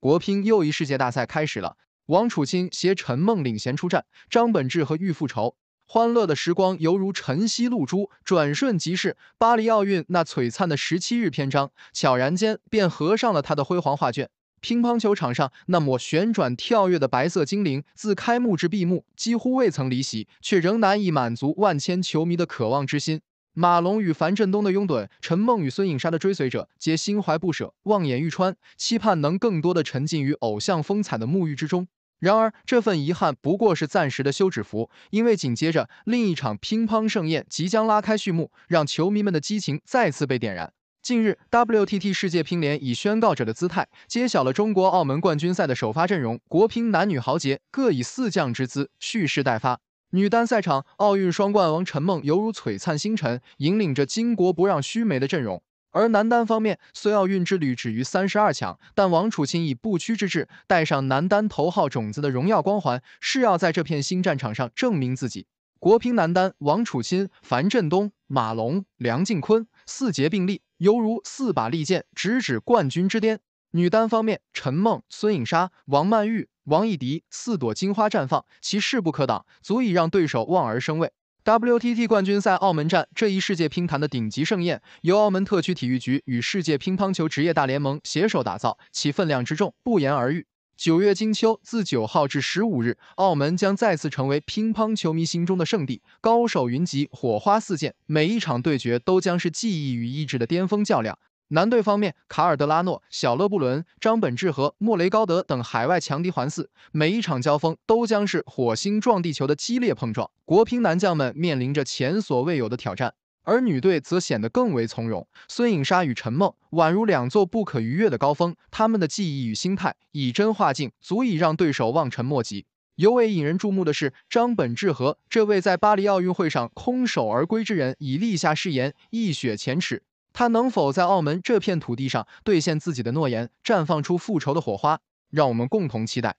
国乒又一世界大赛开始了，王楚钦携陈梦领衔出战，张本智和欲复仇。欢乐的时光犹如晨曦露珠，转瞬即逝。巴黎奥运那璀璨的十七日篇章，悄然间便合上了他的辉煌画卷。乒乓球场上那抹旋转跳跃的白色精灵，自开幕至闭幕几乎未曾离席，却仍难以满足万千球迷的渴望之心。马龙与樊振东的拥趸，陈梦与孙颖莎的追随者，皆心怀不舍，望眼欲穿，期盼能更多的沉浸于偶像风采的沐浴之中。然而，这份遗憾不过是暂时的休止符，因为紧接着另一场乒乓盛宴即将拉开序幕，让球迷们的激情再次被点燃。近日，WTT 世界乒联以宣告者的姿态，揭晓了中国澳门冠军赛的首发阵容，国乒男女豪杰各以四将之姿蓄势待发。女单赛场，奥运双冠王陈梦犹如璀璨星辰，引领着巾帼不让须眉的阵容。而男单方面，虽奥运之旅止于三十二强，但王楚钦以不屈之志，带上男单头号种子的荣耀光环，誓要在这片新战场上证明自己。国乒男单，王楚钦、樊振东、马龙、梁靖昆四杰并立，犹如四把利剑，直指冠军之巅。女单方面，陈梦、孙颖莎、王曼玉、王艺迪四朵金花绽放，其势不可挡，足以让对手望而生畏。WTT 冠军赛澳门站这一世界乒坛的顶级盛宴，由澳门特区体育局与世界乒乓球职业大联盟携手打造，其分量之重不言而喻。九月金秋，自九号至十五日，澳门将再次成为乒乓球迷心中的圣地，高手云集，火花四溅，每一场对决都将是记忆与意志的巅峰较量。男队方面，卡尔德拉诺、小勒布伦、张本智和、莫雷高德等海外强敌环伺，每一场交锋都将是火星撞地球的激烈碰撞。国乒男将们面临着前所未有的挑战，而女队则显得更为从容。孙颖莎与陈梦宛如两座不可逾越的高峰，他们的技艺与心态以真化境，足以让对手望尘莫及。尤为引人注目的是，张本智和这位在巴黎奥运会上空手而归之人，已立下誓言，一雪前耻。他能否在澳门这片土地上兑现自己的诺言，绽放出复仇的火花？让我们共同期待。